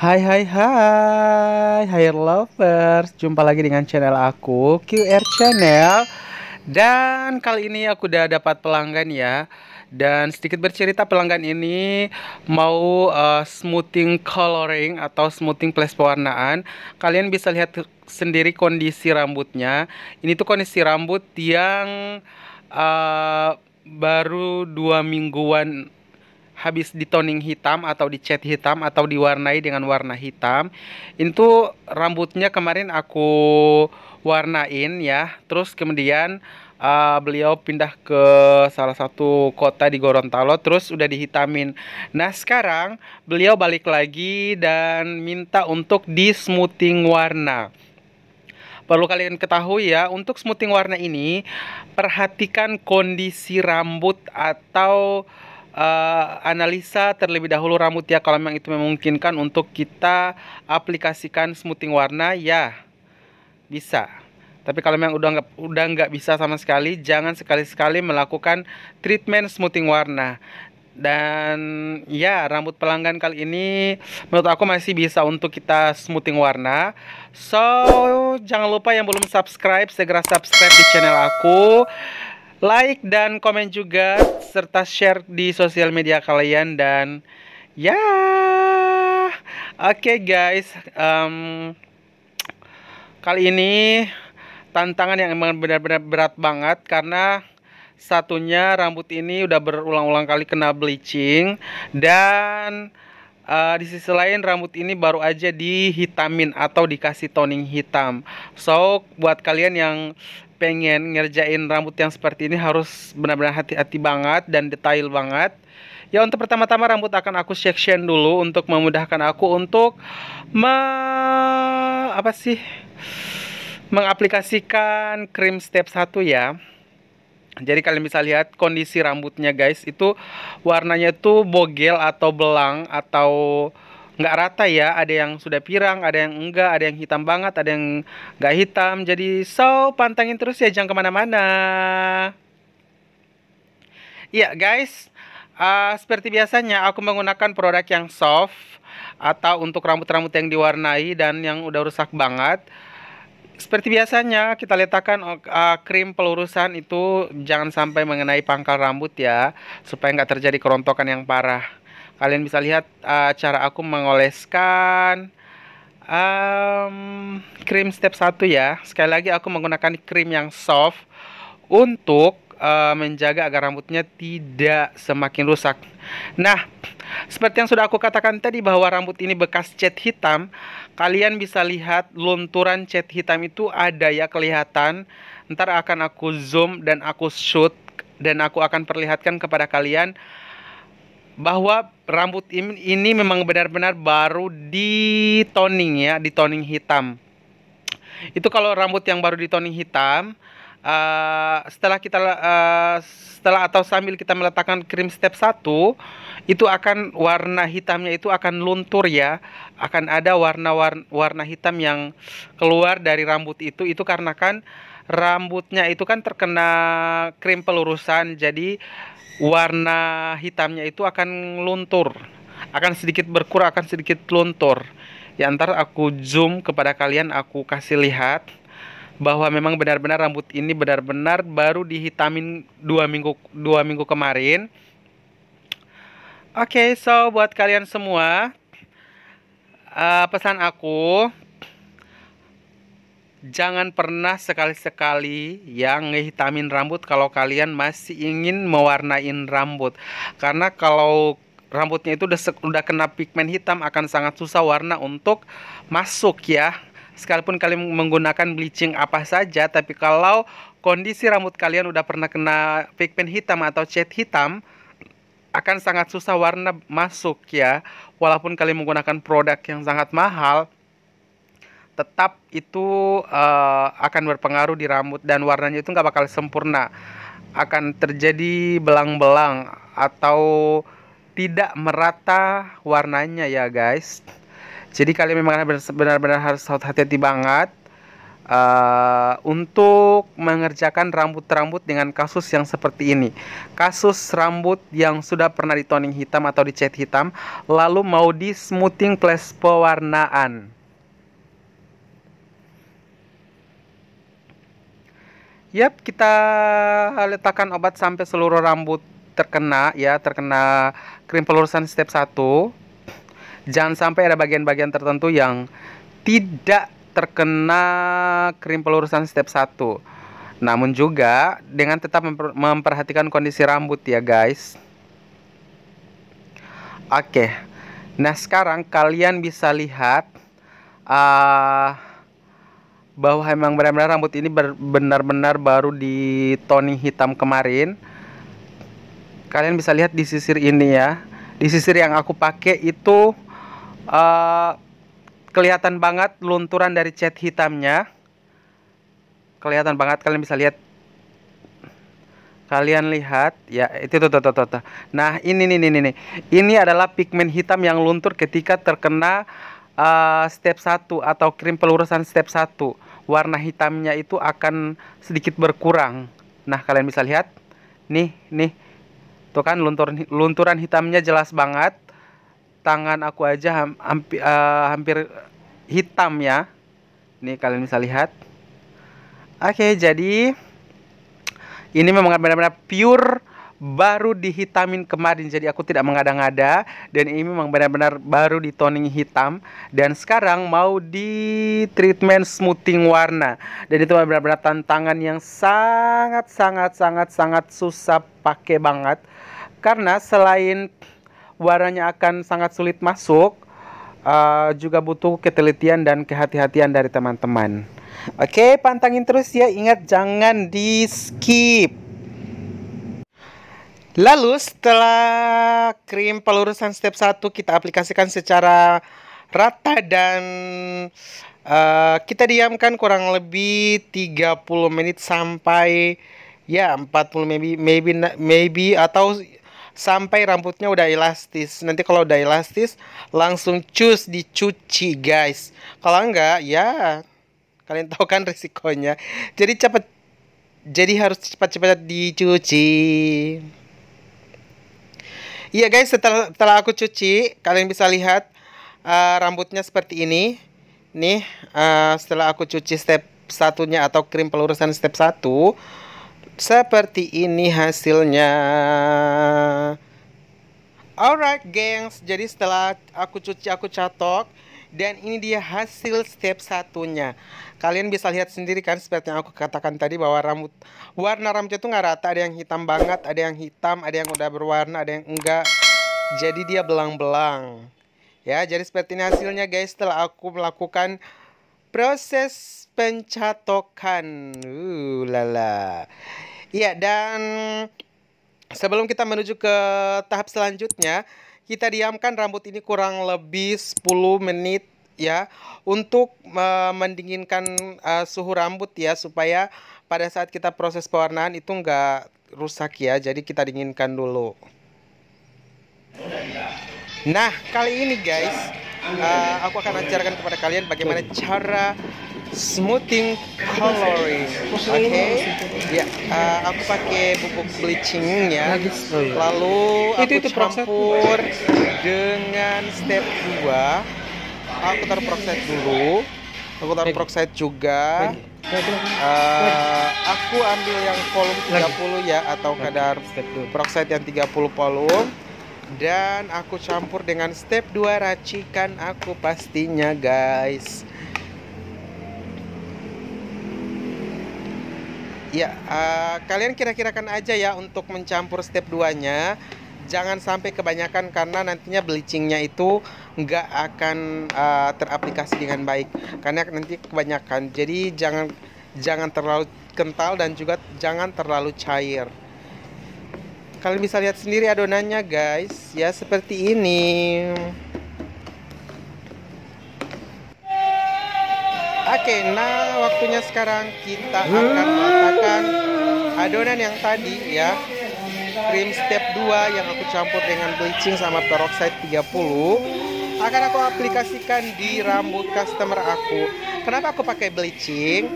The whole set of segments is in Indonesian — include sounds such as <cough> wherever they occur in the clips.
Hai hai hai Hair lovers Jumpa lagi dengan channel aku QR Channel Dan kali ini aku udah dapat pelanggan ya Dan sedikit bercerita pelanggan ini Mau uh, smoothing coloring Atau smoothing plus pewarnaan Kalian bisa lihat sendiri kondisi rambutnya Ini tuh kondisi rambut yang uh, Baru dua mingguan habis ditoning hitam atau dicat hitam atau diwarnai dengan warna hitam itu rambutnya kemarin aku warnain ya terus kemudian uh, beliau pindah ke salah satu kota di Gorontalo terus udah dihitamin nah sekarang beliau balik lagi dan minta untuk di smoothing warna perlu kalian ketahui ya untuk smoothing warna ini perhatikan kondisi rambut atau uh, analisa terlebih dahulu rambut ya kalau memang itu memungkinkan untuk kita aplikasikan smoothing warna ya bisa. Tapi kalau memang udah nggak udah nggak bisa sama sekali, jangan sekali-sekali melakukan treatment smoothing warna. Dan ya rambut pelanggan kali ini menurut aku masih bisa untuk kita smoothing warna So jangan lupa yang belum subscribe segera subscribe di channel aku like dan komen juga serta share di sosial media kalian dan ya oke okay, guys um, kali ini tantangan yang emang benar-benar berat banget karena satunya rambut ini udah berulang-ulang kali kena bleaching dan uh, di sisi lain rambut ini baru aja dihitamin atau dikasih toning hitam so buat kalian yang pengen ngerjain rambut yang seperti ini harus benar-benar hati-hati banget dan detail banget ya untuk pertama-tama rambut akan aku section dulu untuk memudahkan aku untuk me apa sih mengaplikasikan krim step 1 ya jadi kalian bisa lihat kondisi rambutnya guys itu warnanya tuh bogel atau belang atau nggak rata ya ada yang sudah pirang ada yang enggak ada yang hitam banget ada yang nggak hitam jadi so pantangin terus ya jangan kemana-mana ya guys uh, seperti biasanya aku menggunakan produk yang soft atau untuk rambut-rambut yang diwarnai dan yang udah rusak banget seperti biasanya kita letakkan uh, krim pelurusan itu jangan sampai mengenai pangkal rambut ya supaya nggak terjadi kerontokan yang parah. Kalian bisa lihat uh, cara aku mengoleskan um, krim step 1 ya. Sekali lagi aku menggunakan krim yang soft untuk uh, menjaga agar rambutnya tidak semakin rusak. Nah, seperti yang sudah aku katakan tadi bahwa rambut ini bekas cat hitam, kalian bisa lihat lunturan cat hitam itu ada ya kelihatan. Ntar akan aku zoom dan aku shoot dan aku akan perlihatkan kepada kalian bahwa rambut ini memang benar-benar baru di toning ya, di toning hitam. Itu kalau rambut yang baru di toning hitam, uh, setelah kita uh, setelah atau sambil kita meletakkan krim step 1 itu akan warna hitamnya itu akan luntur ya akan ada warna warna, warna hitam yang keluar dari rambut itu itu karena kan rambutnya itu kan terkena krim pelurusan jadi warna hitamnya itu akan luntur akan sedikit berkurang akan sedikit luntur ya ntar aku zoom kepada kalian aku kasih lihat bahwa memang benar-benar rambut ini benar-benar baru dihitamin dua minggu dua minggu kemarin Oke, okay, so buat kalian semua, uh, pesan aku, jangan pernah sekali-sekali yang ngehitamin rambut kalau kalian masih ingin mewarnain rambut. Karena kalau rambutnya itu udah, udah kena pigmen hitam akan sangat susah warna untuk masuk ya. Sekalipun kalian menggunakan bleaching apa saja, tapi kalau kondisi rambut kalian udah pernah kena pigmen hitam atau cat hitam, akan sangat susah warna masuk ya. Walaupun kalian menggunakan produk yang sangat mahal, tetap itu uh, akan berpengaruh di rambut dan warnanya itu nggak bakal sempurna. Akan terjadi belang-belang atau tidak merata warnanya ya guys. Jadi kalian memang benar-benar harus hati-hati banget Eh, untuk mengerjakan rambut-rambut dengan kasus yang seperti ini. Kasus rambut yang sudah pernah ditoning hitam atau dicat hitam, lalu mau di smoothing plus pewarnaan. Yap, kita letakkan obat sampai seluruh rambut terkena ya, terkena krim pelurusan step 1. Jangan sampai ada bagian-bagian tertentu yang tidak terkena krim pelurusan step 1 namun juga dengan tetap memperhatikan kondisi rambut ya guys oke nah sekarang kalian bisa lihat uh, bahwa emang benar-benar rambut ini benar-benar baru di ditoni hitam kemarin kalian bisa lihat di sisir ini ya di sisir yang aku pakai itu uh, kelihatan banget lunturan dari cat hitamnya kelihatan banget kalian bisa lihat kalian lihat ya itu tuh tuh tuh tuh nah ini nih nih nih ini adalah pigmen hitam yang luntur ketika terkena uh, step 1 atau krim pelurusan step 1 warna hitamnya itu akan sedikit berkurang nah kalian bisa lihat nih nih tuh kan luntur, lunturan hitamnya jelas banget tangan aku aja hampir, uh, eh, hampir hitam ya. Nih kalian bisa lihat. Oke, jadi ini memang benar-benar pure baru dihitamin kemarin jadi aku tidak mengada-ngada dan ini memang benar-benar baru di toning hitam dan sekarang mau di treatment smoothing warna dan itu benar-benar tantangan yang sangat sangat sangat sangat susah pakai banget karena selain warnanya akan sangat sulit masuk uh, juga butuh ketelitian dan kehati-hatian dari teman-teman oke okay, pantangin terus ya ingat jangan di skip lalu setelah krim pelurusan step 1 kita aplikasikan secara rata dan uh, kita diamkan kurang lebih 30 menit sampai ya 40 maybe maybe maybe atau sampai rambutnya udah elastis. Nanti kalau udah elastis langsung cus dicuci, guys. Kalau enggak ya kalian tahu kan risikonya. Jadi cepat jadi harus cepat-cepat dicuci. Iya guys, setelah, setelah aku cuci, kalian bisa lihat uh, rambutnya seperti ini. Nih, uh, setelah aku cuci step satunya atau krim pelurusan step 1 seperti ini hasilnya. Alright, gengs. Jadi setelah aku cuci, aku catok. Dan ini dia hasil step satunya. Kalian bisa lihat sendiri kan seperti yang aku katakan tadi bahwa rambut warna rambutnya itu nggak rata. Ada yang hitam banget, ada yang hitam, ada yang udah berwarna, ada yang enggak. Jadi dia belang-belang. Ya, jadi seperti ini hasilnya guys setelah aku melakukan proses pencatokan. Uh, lala. Iya, dan sebelum kita menuju ke tahap selanjutnya, kita diamkan rambut ini kurang lebih 10 menit ya untuk uh, mendinginkan uh, suhu rambut ya supaya pada saat kita proses pewarnaan itu enggak rusak ya. Jadi kita dinginkan dulu. Nah, kali ini guys, uh, aku akan ajarkan kepada kalian bagaimana cara smoothing coloring. Oke. Okay? Ya, uh, aku pakai pupuk bleaching ya. Lalu aku itu, itu campur dengan step 2. Aku taruh peroxide dulu. Aku taruh peroxide juga. Uh, aku ambil yang volume 30 ya atau kadar peroxide yang 30 volume dan aku campur dengan step 2 racikan aku pastinya guys Ya, uh, kalian kira-kirakan aja ya untuk mencampur step duanya Jangan sampai kebanyakan karena nantinya bleachingnya itu nggak akan uh, teraplikasi dengan baik. Karena nanti kebanyakan. Jadi jangan jangan terlalu kental dan juga jangan terlalu cair. Kalian bisa lihat sendiri adonannya guys, ya seperti ini. Oke, nah waktunya sekarang kita akan meletakkan adonan yang tadi ya. cream step 2 yang aku campur dengan bleaching sama peroxide 30 akan aku aplikasikan di rambut customer aku. Kenapa aku pakai bleaching?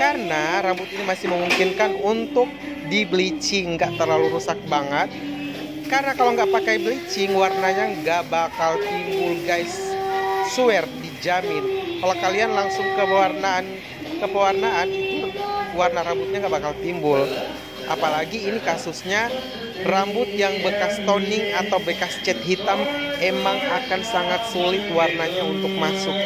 Karena rambut ini masih memungkinkan untuk di bleaching, nggak terlalu rusak banget. Karena kalau nggak pakai bleaching warnanya nggak bakal timbul guys. Swear dijamin kalau kalian langsung ke pewarnaan ke pewarnaan itu warna rambutnya nggak bakal timbul apalagi ini kasusnya rambut yang bekas toning atau bekas cat hitam emang akan sangat sulit warnanya untuk masuk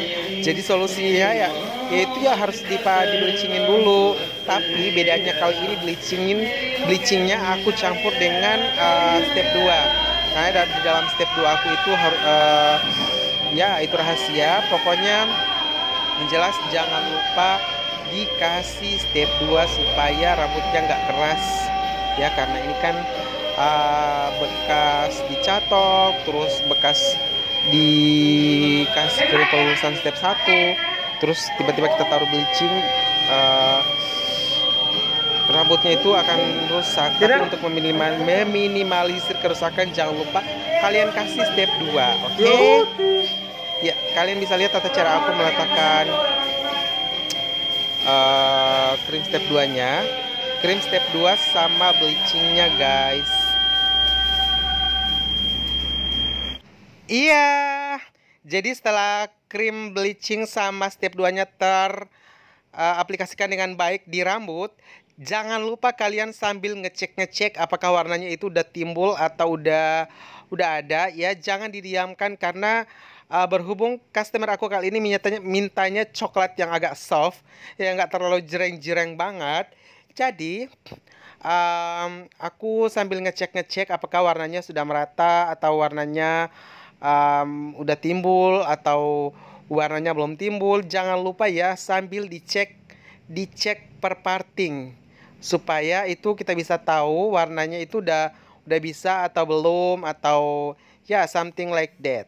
jadi solusinya ya yaitu ya harus dipa bleachingin dulu tapi bedanya kali ini bleachingin bleachingnya aku campur dengan uh, step 2 karena di dalam step 2 aku itu uh, ya itu rahasia pokoknya Jelas jangan lupa dikasih step 2 supaya rambutnya nggak keras ya karena ini kan uh, bekas dicatok terus bekas dikasih krim step 1 terus tiba-tiba kita taruh bleaching uh, rambutnya itu akan rusak tapi untuk meminimal, meminimalisir kerusakan jangan lupa kalian kasih step 2 oke okay? ya kalian bisa lihat tata cara aku meletakkan uh, cream step 2 nya cream step 2 sama bleachingnya guys iya jadi setelah cream bleaching sama step 2 nya ter uh, aplikasikan dengan baik di rambut jangan lupa kalian sambil ngecek-ngecek apakah warnanya itu udah timbul atau udah udah ada ya jangan didiamkan karena uh, berhubung customer aku kali ini mintanya, mintanya coklat yang agak soft, yang nggak terlalu jereng-jereng banget. Jadi um, aku sambil ngecek-ngecek apakah warnanya sudah merata atau warnanya um, udah timbul atau warnanya belum timbul. Jangan lupa ya sambil dicek dicek per parting supaya itu kita bisa tahu warnanya itu udah udah bisa atau belum atau ya something like that.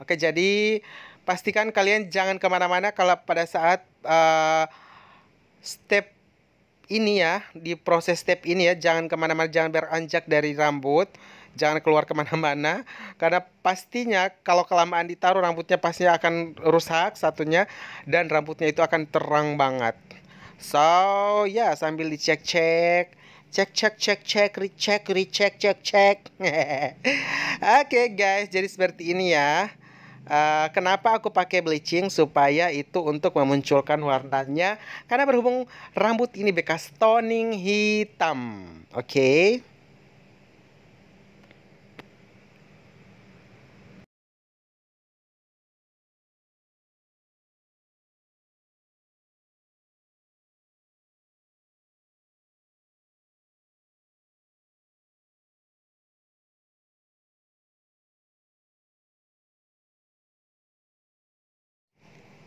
Oke, jadi pastikan kalian jangan kemana-mana kalau pada saat uh, step ini ya, di proses step ini ya, jangan kemana-mana, jangan beranjak dari rambut, jangan keluar kemana-mana, karena pastinya kalau kelamaan ditaruh rambutnya pastinya akan rusak satunya, dan rambutnya itu akan terang banget. So, ya yeah, sambil dicek-cek, cek cek cek cek recheck recheck cek cek <laughs> oke okay, guys jadi seperti ini ya Uh, kenapa aku pakai bleaching supaya itu untuk memunculkan warnanya karena berhubung rambut ini bekas toning hitam. Oke. Okay?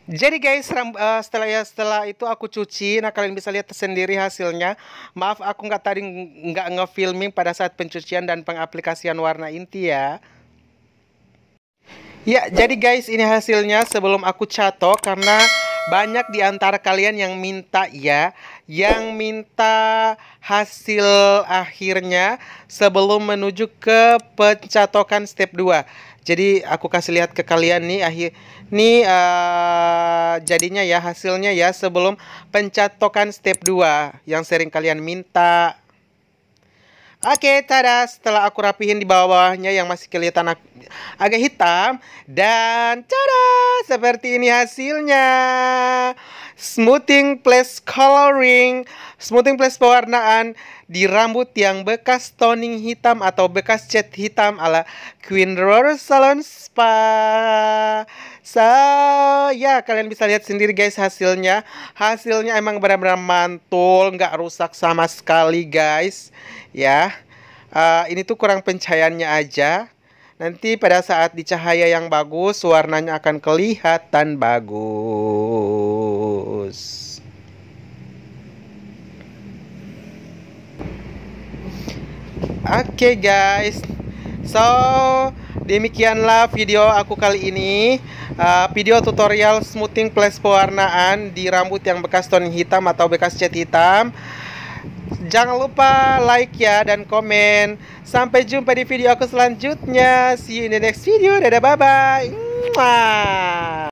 Jadi guys, uh, setelah ya setelah itu aku cuci. Nah kalian bisa lihat sendiri hasilnya. Maaf aku nggak tadi nggak ngefilming pada saat pencucian dan pengaplikasian warna inti ya. Ya, jadi guys ini hasilnya sebelum aku catok karena banyak di antara kalian yang minta ya yang minta hasil akhirnya sebelum menuju ke pencatokan step 2. Jadi aku kasih lihat ke kalian nih akhir nih uh, jadinya ya hasilnya ya sebelum pencatokan step 2 yang sering kalian minta. Oke, okay, tada. Setelah aku rapihin di bawahnya yang masih kelihatan agak hitam dan tada, seperti ini hasilnya smoothing plus coloring, smoothing plus pewarnaan di rambut yang bekas toning hitam atau bekas cat hitam ala Queen Rose Salon Spa. So, ya kalian bisa lihat sendiri guys hasilnya. Hasilnya emang benar-benar mantul, nggak rusak sama sekali guys. Ya, uh, ini tuh kurang pencahayaannya aja. Nanti pada saat di cahaya yang bagus, warnanya akan kelihatan bagus bagus oke okay, guys so demikianlah video aku kali ini uh, video tutorial smoothing plus pewarnaan di rambut yang bekas tone hitam atau bekas cat hitam jangan lupa like ya dan komen sampai jumpa di video aku selanjutnya see you in the next video dadah bye bye Mwah.